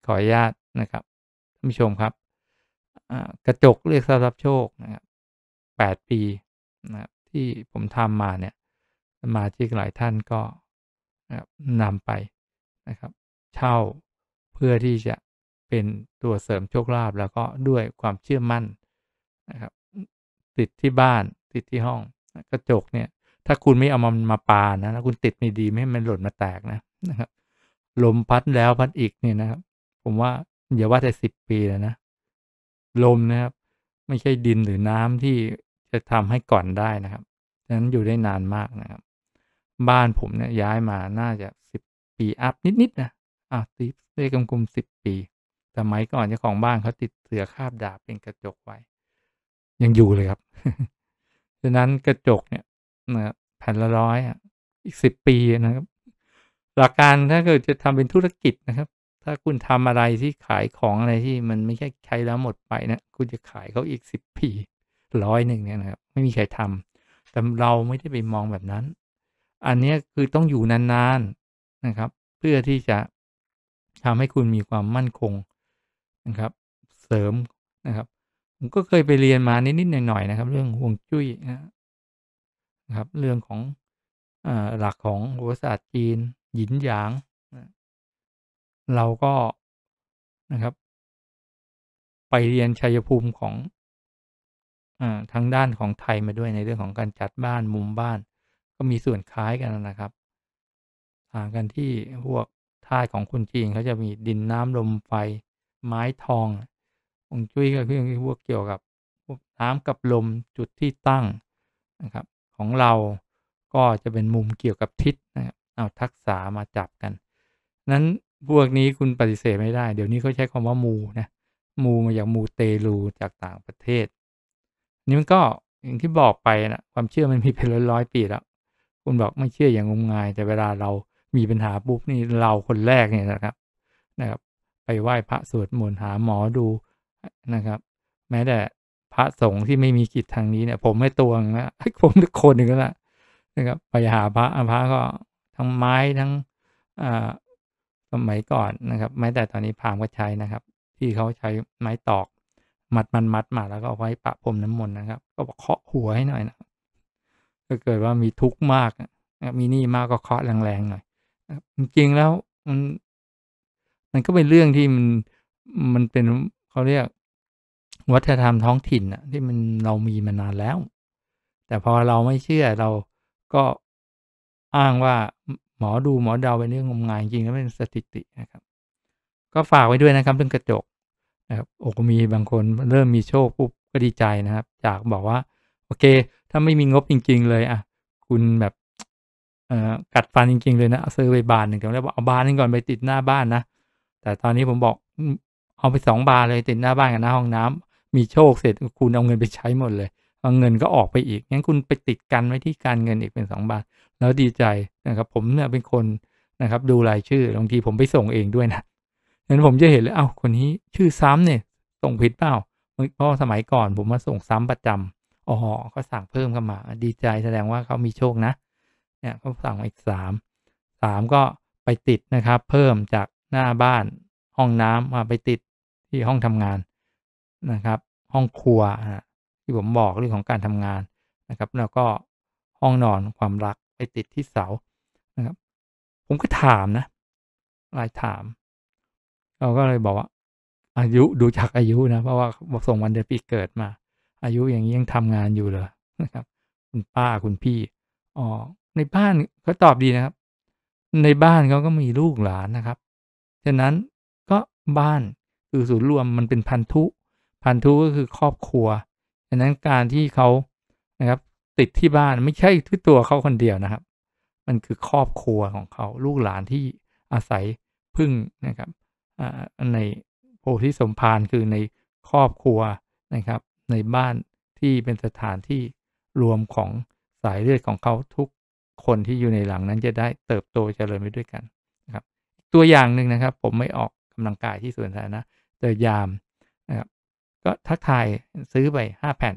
ขออนุญาตนะครับท่านผู้ชมครับ กระจกเลขทรับโชคนะครับแปดปีนะที่ผมทำมาเนี่ยสมาชิกหลายท่านก็นะคนำไปนะครับ เช่าเพื่อที่จะเป็นตัวเสริมโชคลาภแล้วก็ด้วยความเชื่อมั่นนะครับติดที่บ้าน ติดที่ห้อง กระจกเนี่ย ถ้าคุณไม่เอามันมาปานะแล้วคุณติดไม่ดีไม่ให้มันหล่นมาแตกนะนะครับลมพัดแล้วพัดอีกเนี่ยนะครับผมว่าอย่าว่าแต่สิบปีแล้วนะลมนะครับไม่ใช่ดินหรือน้ำที่จะทำให้ก่อนได้นะครับนั้นอยู่ได้นานมากนะครับ บ้านผมเนี่ยย้ายมาน่าจะสิบปี อัพนิดๆนะอ่ะตีเลขกลมๆสิบปีแต่ไม้ก่อนเจ้าของบ้านเขาติดเสือคาบดาบเป็นกระจกไวยังอยู่เลยครับดังนั้นกระจกเนี่ยนะแผ่นละร้อยอ่ะอีกสิบปีนะครับ หลักการถ้าเกิดจะทำเป็นธุรกิจนะครับ ถ้าคุณทำอะไรที่ขายของอะไรที่มันไม่ใช่ใช้แล้วหมดไปนะคุณจะขายเขาอีกสิบปีร้อยหนึ่งเนี่ยนะครับ ไม่มีใครทำ แต่เราไม่ได้ไปมองแบบนั้น อันนี้คือต้องอยู่นานๆนะครับ เพื่อที่จะทำให้คุณมีความมั่นคงนะครับ เสริมนะครับผมก็เคยไปเรียนมานิดๆหน่อยๆนะครับ เรื่องห่วงจุ้ยนะครับ เรื่องของอหลักของโหราศาสตร์จีนหยินหยาง เราก็นะครับ ไปเรียนชัยภูมิของอทางด้านของไทยมาด้วย ในเรื่องของการจัดบ้านมุมบ้าน ก็มีส่วนคล้ายกันนะครับ ต่างกันที่พวกท่าของคนจีนเขาจะมีดินน้ำลมไฟไม้ทองฮองจุ้ยก็คือพวกเกี่ยวกับพวกน้ำกับลมจุดที่ตั้งนะครับ ของเรา ก็จะเป็นมุมเกี่ยวกับทิศนะครับเอาทักษะมาจับกัน นั้นพวกนี้คุณปฏิเสธไม่ได้ เดี๋ยวนี้เขาใช้คำว่ามูนะ มูมาจากมูเตลูจากต่างประเทศ นี่มันก็อย่างที่บอกไปนะความเชื่อมันมีเป็นร้อยร้อยปีแล้ว คุณบอกไม่เชื่ออย่างงมงาย แต่เวลาเรามีปัญหาปุ๊บนี่เราคนแรกเนี่ยนะครับ นะครับ ไปไหว้พระสวดมนต์หาหมอดูนะครับ แม้แต่พระสงฆ์ที่ไม่มีกิจทางนี้เนี่ย ผมไม่ตวงนะผมคนหนึ่งแล้วะนะครับไปหาพระพระก็ทั้งไม้ทั้งสมัยก่อนนะครับแม้แต่ตอนนี้พามก็ใช้นะครับที่เขาใช้ไม้ตอกมัดมันมัดมาแล้วก็เอาไว้ปะพรมน้ำมนต์นะครับ ก็บอกเคาะหัวให้หน่อยนะถ้าเกิดว่ามีทุกข์มากมีหนี้มากก็เคาะแรงๆหน่อยจริงๆแล้ว มัน มันก็เป็นเรื่องที่มันมันเป็นเขาเรียก วัฒนธรรมท้องถิ่นอะที่มันเรามีมานานแล้ว แต่พอเราไม่เชื่อเราก็อ้างว่าหมอดูหมอเดาเป็นเรื่องงมงายจริง แล้วเป็นสถิตินะครับ ก็ฝากไว้ด้วยนะครับเรื่องกระจกนะครับโอ้มีบางคนเริ่มมีโชค ปุ๊บ ก็ดีใจนะครับ จากบอกว่า โอเค ถ้าไม่มีงบจริง ๆ เลยอ่ะคุณแบบเอ่อกัดฟันจริง ๆ เลยนะซื้อไปบานหนึ่งแต่แล้วบอกเอาบานนึงก่อนไปติดหน้าบ้านนะแต่ตอนนี้ผมบอกเอาไปสองบาร์เลยติดหน้าบ้านกับหน้าห้องน้ำ มีโชคเสร็จคุณเอาเงินไปใช้หมดเลย เอาเงินก็ออกไปอีกงั้นคุณไปติดกันไว้ที่การเงินอีกเป็นสองบาทแล้วดีใจนะครับ ผมเนี่ยเป็นคนนะครับ ดูรายชื่อบางทีผมไปส่งเองด้วยนะงั้นผมจะเห็นเลยเอ้าคนนี้ชื่อซ้ำเนี่ยส่งผิดเปล่าเพราะสมัยก่อน ผมมาส่งซ้ำประจำอ๋อก็สั่งเพิ่มเข้ามา ดีใจแสดงว่าเขามีโชคนะเนี่ยเขาสั่งอีกสามสามก็ไปติดนะครับเพิ่มจากหน้าบ้านห้องน้ำมาไปติดที่ห้องทำงานนะครับ ห้องครัวที่ผมบอกเรื่องของการทำงานนะครับ แล้วก็ห้องนอนความรักไปติดที่เสานะครับ ผมก็ถามนะหลายถามเราก็เลยบอกว่า อายุดูจากอายุนะ เพราะว่าบอกส่งวันเดือนปีเกิดมา อายุอย่างนี้ยังทำงานอยู่เลยนะครับ คุณป้าคุณพี่อ๋อในบ้านเขาตอบดีนะครับ ในบ้านเขาก็มีลูกหลานนะครับฉะนั้นก็บ้านคือศูนย์รวมมันเป็นพันธุ พันธุก็คือครอบครัวดังนั้นการที่เขานะครับติดที่บ้านไม่ใช่ที่ตัวเขาคนเดียวนะครับ มันคือครอบครัวของเขาลูกหลานที่อาศัยพึ่งนะครับในโพธิสมภารคือในครอบครัวนะครับ ในบ้านที่เป็นสถานที่รวมของสายเลือดของเขาทุกคนที่อยู่ในหลังนั้นจะได้เติบโตเจริญไปด้วยกันนะครับ ตัวอย่างหนึ่งนะครับ ผมไม่ออกกำลังกายที่สวนสาธารณะเจอยามนะครับก็ทักทายซื้อไปห้าแผ่น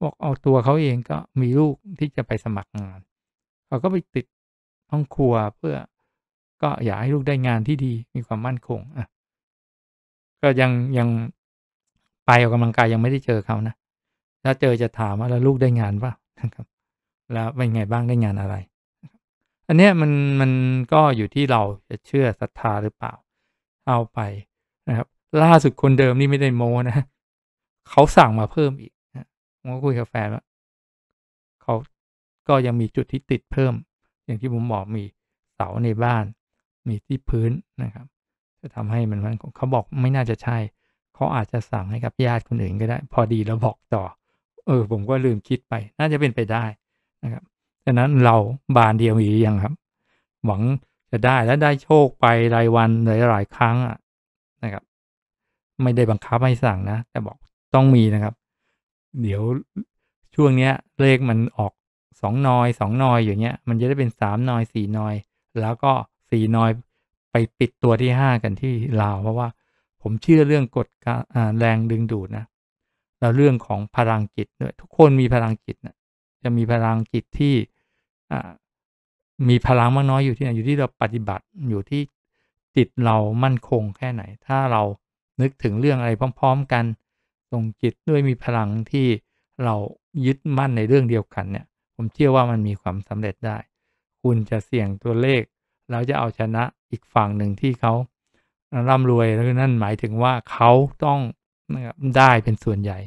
บอกเอาตัวเขาเองก็มีลูกที่จะไปสมัครงานเขาก็ไปติดห้องครัวเพื่อก็อยากให้ลูกได้งานที่ดีมีความมั่นคง อ่ะ ก็ยังยังไปออกกำลังกายยังไม่ได้เจอเขานะถ้าเจอจะถามว่าแล้วลูกได้งานป่ะนะครับ แล้วเป็นไงบ้างได้งานอะไรอันเนี้ยมันมันก็อยู่ที่เราจะเชื่อศรัทธาหรือเปล่า เอาไปนะครับล่าสุดคนเดิมนี่ไม่ได้โมนะเขาสั่งมาเพิ่มอีกนะผมก็คุยกับแฟนว่าเขาก็ยังมีจุดที่ติดเพิ่ม อย่างที่ผมบอกมีเสาในบ้าน มีที่พื้นนะครับ จะทำให้มันมันเขาบอกไม่น่าจะใช่ เขาอาจจะสั่งให้กับญาติคนอื่นก็ได้ พอดีแล้วบอกต่อ เออผมก็ลืมคิดไป น่าจะเป็นไปได้นะครับ ดังนั้นเราบานเดียวมีอยังครับ หวังจะได้และได้โชคไปรายวันหลายๆครั้งอ่ะไม่ได้บังคับให้สั่งนะ แต่บอกต้องมีนะครับ เดี๋ยวช่วงเนี้ย เลขมันออกสองนอยสองนอยอย่างเงี้ยมันจะได้เป็นสามนอยสี่นอย แล้วก็สี่นอยไปปิดตัวที่ห้ากันที่ลาวเพราะว่า ผมเชื่อเรื่องกฎแรงดึงดูดนะแล้วเรื่องของพลังจิตด้วยทุกคนมีพลังจิตนะจะมีพลังจิตที่มีพลังมากน้อยอยู่ที่ไหนอยู่ที่เราปฏิบัติอยู่ที่จิตเรามั่นคงแค่ไหน ถ้าเรานึกถึงเรื่องอะไรพร้อม ๆ กันส่งจิตด้วยมีพลังที่เรายึดมั่นในเรื่องเดียวกันเนี่ย ผมเชื่อว่ามันมีความสำเร็จได้ คุณจะเสี่ยงตัวเลขแล้วจะเอาชนะอีกฝั่งหนึ่งที่เขาร่ำรวยแล้วนั่นหมายถึงว่าเขาต้องนะครับได้เป็นส่วนใหญ่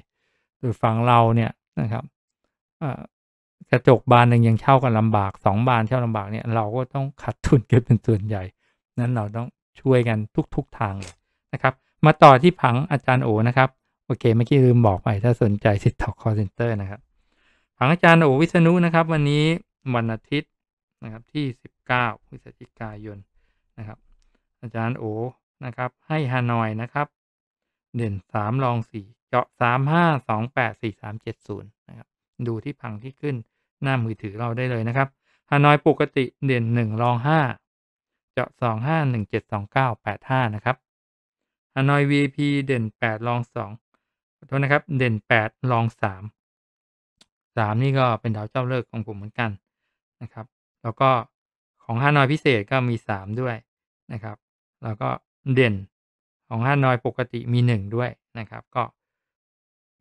โดยฝั่งเราเนี่ยนะครับกระจกบานหนึ่งยังเช่ากันลำบากสองบานเช่าลำบากเนี่ย เราก็ต้องขาดทุนเกิดเป็นส่วนใหญ่นั้นเราต้องช่วยกันทุกๆททางนะครับมาต่อที่ผังอาจารย์โอ นะครับ โอเค เมื่อกี้ลืมบอกไปถ้าสนใจติดต่อร์เซนเตอร์นะครับ ผังอาจารย์โอ วิษณุนะครับ วันนี้วันอาทิตย์นะครับที่ 19พฤศจิกายนนะครับ อาจารย์โอนะครับ ให้ฮานอยนะครับเด่นสามรองสี่เจาะสามห้าสองแปดสี่สามเจ็ดศูนย์นะครับ ดูที่ผังที่ขึ้นหน้ามือถือเราได้เลยนะครับฮานอยปกติเด่นหนึ่งรองห้าเจาะสองห้าหนึ่งเจ็ดสองเก้าแปดห้านะครับฮานอย VIP เด่น 8 รอง2ขอโทษนะครับ เด่น 8 รอง 3 3 นี่ก็เป็นดาวเจ้าเลิกของผมเหมือนกันนะครับ แล้วก็ของฮานอยพิเศษก็มี 3 ด้วยนะครับ แล้วก็เด่นของฮานอยปกติมี 1 ด้วยนะครับ ก็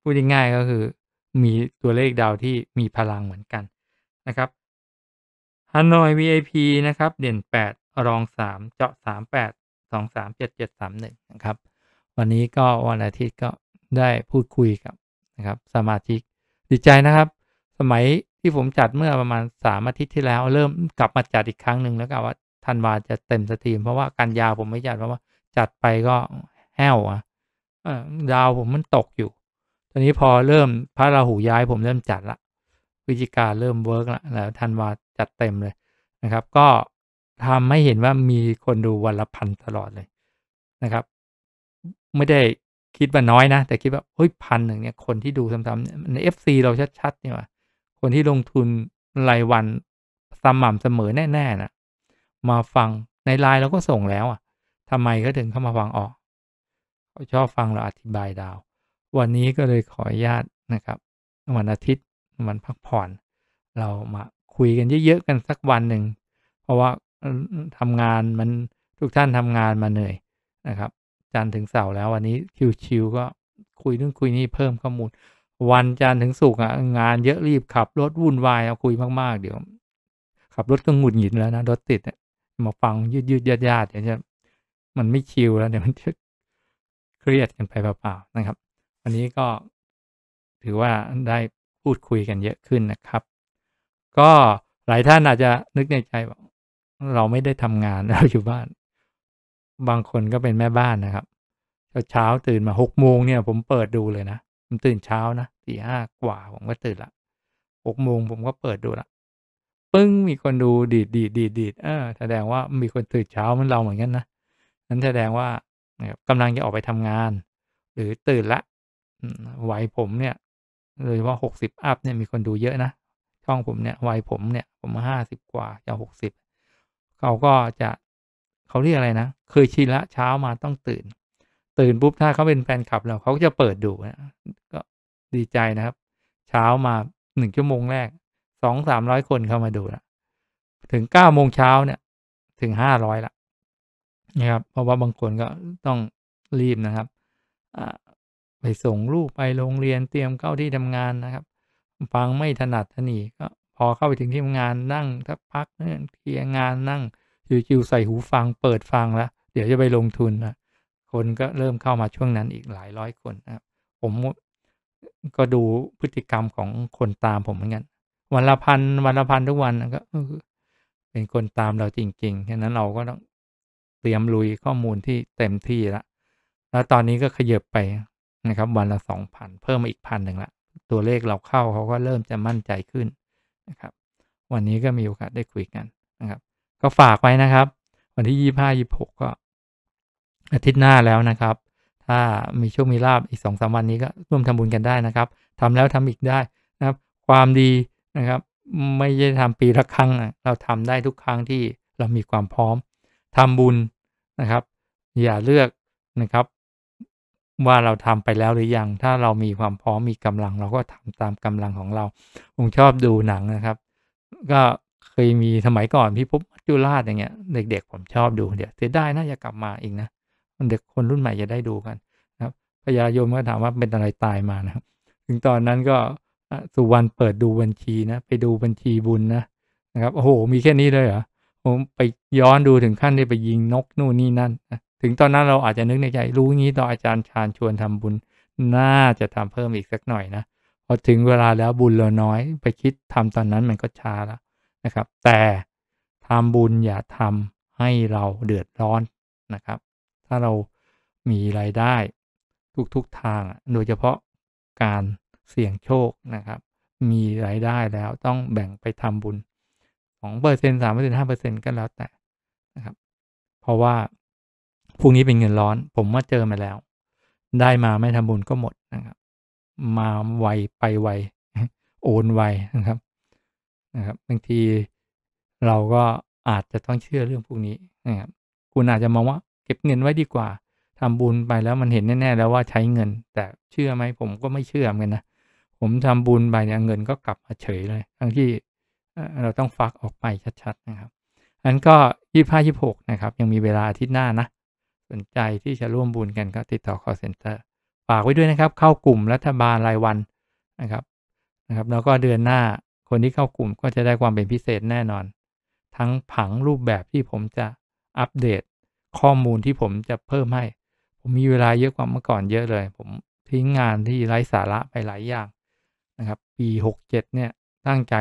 พูดง่ายๆก็คือมีตัวเลขดาวที่มีพลังเหมือนกันนะครับฮานอย VIP นะครับ เด่น 8 รอง 3 เจาะ38สองามเเจจ็ด็ดสามหนึ่งนะครับ วันนี้ก็วันอาทิตย์ก็ได้พูดคุยกับนะครับ สมาชิก ดีใจนะครับสมัยที่ผมจัดเมื่อประมาณสามอาทิตย์ที่แล้วเริ่มกลับมาจัดอีกครั้งหนึ่งแล้วก็ว่าธันวาจะเต็มสตรีมเพราะว่าการยาวผมไม่จัดเพราะว่าจัดไปก็แห้วอ่ะดาวผมมันตกอยู่ ตอนนี้พอเริ่มพระราหูย้ายผมเริ่มจัดละวิจิการเริ่มเวิร์กละแล้วธันวาจัดเต็มเลยนะครับ ก็ทำให้เห็นว่ามีคนดูวันละพันตลอดเลยนะครับ ไม่ได้คิดว่าน้อยนะ แต่คิดว่าเฮ้ยพันหนึ่งเนี่ยคนที่ดูซ้ำๆเนี่ยในเอฟซีเราชัดๆเนี่ยว่า คนที่ลงทุนรายวันสม่ำเสมอแน่ๆนะมาฟังในไลน์เราก็ส่งแล้วอ่ะทำไมก็ถึงเข้ามาฟังออกเขาชอบฟังเราอธิบายดาว วันนี้ก็เลยขออนุญาตนะครับวันอาทิตย์วันพักผ่อน เรามาคุยกันเยอะๆกันสักวันหนึ่งเพราะว่าทำงานมันทุกท่านทำงานมาเหนื่อยนะครับจันถึงเสาร์แล้ว วันนี้ชิวๆก็คุยนู่นคุยนี่เพิ่มข้อมูล วันจันถึงศุกร์งานเยอะรีบขับรถวุ่นวายเอาคุยมากๆเดี๋ยวขับรถก็หงุดหงิดแล้วนะรถติดมาฟังยืดยืดยาตๆเดี๋ยวจะมันไม่ชิวแล้วเดี๋ยวมันเครียดกันไป เปล่าๆนะครับวันนี้ก็ถือว่าได้พูดคุยกันเยอะขึ้นนะครับ ก็หลายท่านอาจจะนึกในใจว่าเราไม่ได้ทำงานเราอยู่บ้าน บางคนก็เป็นแม่บ้านนะครับเช้าตื่นมาหกโมงเนี่ยผมเปิดดูเลยนะผมตื่นเช้านะสี่ห้ากว่าผมก็ตื่นละหกโมงผมก็เปิดดูละปึ้งมีคนดูดีดดีดดีดดีดเออแสดงว่ามีคนตื่นเช้ามันเราเหมือนกันนะนั้นแสดงว่ากำลังจะออกไปทำงาน หรือตื่นละวัยผมเนี่ย เลยว่าหกสิบอัพเนี่ยมีคนดูเยอะนะช่องผมเนี่ยวัยผมเนี่ย ผมห้าสิบกว่าจะหกสิบเราก็จะเขาเรียกอะไรนะ เคยชินละเช้ามาต้องตื่น ตื่นปุ๊บถ้าเขาเป็นแฟนคลับเราเขาก็จะเปิดดูนะก็ดีใจนะครับ เช้ามาหนึ่งชั่วโมงแรกสองสามร้อยคนเข้ามาดูละถึงเก้าโมงเช้าเนี่ย ถึงห้าร้อยละนะครับเพราะว่าบางคนก็ต้องรีบนะครับไปส่งลูกไปโรงเรียนเตรียมเข้าที่ทำงานนะครับ ฟังไม่ถนัดทนีก็พอเข้าไปถึงที่ทำงานนั่งถักพักเนี่ยเคลียร์งานนั่งอจิวๆใส่หูฟังเปิดฟังแล้วเดี๋ยวจะไปลงทุนนะคนก็เริ่มเข้ามาช่วงนั้นอีกหลายร้อยคนนะผมก็ดูพฤติกรรมของคนตามผมเหมือนกันวันละพันวันละพันทุกวัน ก็เป็นคนตามเราจริงๆฉะนั้นเราก็ต้องเตรียมลุยข้อมูลที่เต็มที่ละ แล้ว ตอนนี้ก็ขยับไปนะครับ วันละสองพันเพิ่มมาอีกพันหนึ่งละ ตัวเลขเราเข้าเขาก็เริ่มจะมั่นใจขึ้นนะครับวันนี้ก็มีโอกาสได้คุยกันนะครับ ก็ฝากไว้นะครับ วันที่ยี่ห้ายี่หกก็ อาทิตย์หน้าแล้วนะครับ ถ้ามีโชคมีลาบอีกสองสามวันนี้ก็ร่วมทำบุญกันได้นะครับ ทำแล้วทำอีกได้นะครับ ความดีนะครับ ไม่ใช่ทำปีละครั้งเราทำได้ทุกครั้งที่เรามีความพร้อมทำบุญนะครับ อย่าเลือกนะครับว่าเราทำไปแล้วหรือยัง ถ้าเรามีความพร้อมมีกำลัง เราก็ทำตามกำลังของเรา ผมชอบดูหนังนะครับ ก็เคยมีสมัยก่อนพี่ปุ๊บจุราชอย่างเงี้ยเด็กๆผมชอบดูเดี๋ยวจะได้น่าจะกลับมาอีกนะเด็กคนรุ่นใหม่จะได้ดูกัน นะครับพญายมก็ถามว่าเป็นอะไรตายมานะครับ ถึงตอนนั้นก็สุวรรณเปิดดูบัญชีนะ ไปดูบัญชีบุญนะนะครับโอ้โห มีแค่นี้เลยเหรอผมไปย้อนดูถึงขั้นได้ไปยิงนกนู่นนี่นั่นนะถึงตอนนั้นเราอาจจะนึกในใจ รู้งี้ตอนอาจารย์ชาญชวนทำบุญน่าจะทำเพิ่มอีกสักหน่อยนะพอถึงเวลาแล้วบุญเราน้อย ไปคิดทำตอนนั้นมันก็ช้าแล้วนะครับ แต่ทำบุญอย่าทำให้เราเดือดร้อนนะครับ ถ้าเรามีรายได้ทุกๆททางโดยเฉพาะการเสี่ยงโชคนะครับ มีรายได้แล้วต้องแบ่งไปทำบุญสองเปอร์เซ็นต์สามเปอร์เซ็นต์ห้าเปอร์เซ็นต์ก็แล้วแต่นะครับ เพราะว่าพวกนี้เป็นเงินร้อนผมว่าเจอมาแล้ว ได้มาไม่ทำบุญก็หมดนะครับ มาไวไปไวโอนไวนะครับนะครับบางทีเราก็อาจจะต้องเชื่อเรื่องพวกนี้นะครับคุณอาจจะมองว่า เก็บเงินไว้ดีกว่า ทำบุญไปแล้วมันเห็นแน่ๆ แล้วว่าใช้เงิน แต่เชื่อไหมผมก็ไม่เชื่อเหมือนันนะผมทำบุญไปเนี่ยเงินก็กลับมาเฉยเลย ทั้งที่เราต้องฟักออกไปชัด ๆ นะครับอันก็ยี่ห้ายี่หกนะครับ ยังมีเวลาอาทิตย์หน้านะสนใจที่จะร่วมบุญกันก็ติดต่อ call center ฝากไว้ด้วยนะครับ เข้ากลุ่มรัฐบาลรายวันนะครับ นะครับ แล้วก็เดือนหน้าคนที่เข้ากลุ่มก็จะได้ความเป็นพิเศษแน่นอน ทั้งผังรูปแบบที่ผมจะอัปเดต ข้อมูลที่ผมจะเพิ่มให้ ผมมีเวลาเยอะกว่าเมื่อก่อนเยอะเลย ผมทิ้งงานที่ไร้สาระไปหลายอย่างนะครับ ปี 67 เนี่ยตั้งใจ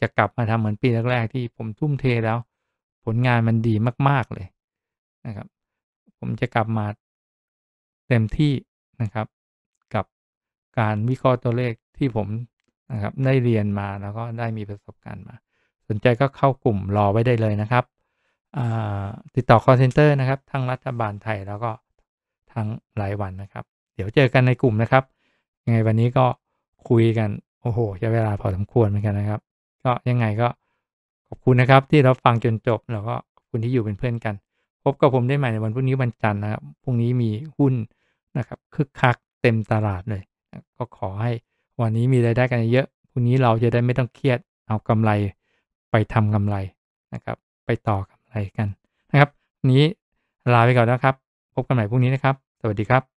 จะกลับมาทำเหมือนปีแรกๆที่ผมทุ่มเทแล้ว ผลงานมันดีมากๆเลยนะครับผมจะกลับมาเต็มที่นะครับกับการวิเคราะห์ตัวเลขที่ผมนะครับได้เรียนมาแล้วก็ได้มีประสบการณ์มา สนใจก็เข้ากลุ่มรอไว้ได้เลยนะครับติดต่อคอนเซนเตอร์นะครับทั้งรัฐบาลไทยแล้วก็ทั้งหลายวันนะครับ เดี๋ยวเจอกันในกลุ่มนะครับ ยังไงวันนี้ก็คุยกัน โอ้โหใช้เวลาพอสมควรเหมือนกันนะครับ ก็ยังไงก็ขอบคุณนะครับ ที่รับฟังจนจบแล้วก็ขอบคุณที่อยู่เป็นเพื่อนกันพบกับผมได้ใหม่ในวันพรุ่งนี้วันจันทร์นะครับ พรุ่งนี้มีหุ้นนะครับ คึกคักเต็มตลาดเลย ก็ขอให้วันนี้มีรายได้กันเยอะ พรุ่งนี้เราจะได้ไม่ต้องเครียด เอากำไรไปทำกำไรนะครับ ไปต่อกำไรกันนะครับ นี้ลาไปก่อนนะครับ พบกันใหม่พรุ่งนี้นะครับ สวัสดีครับ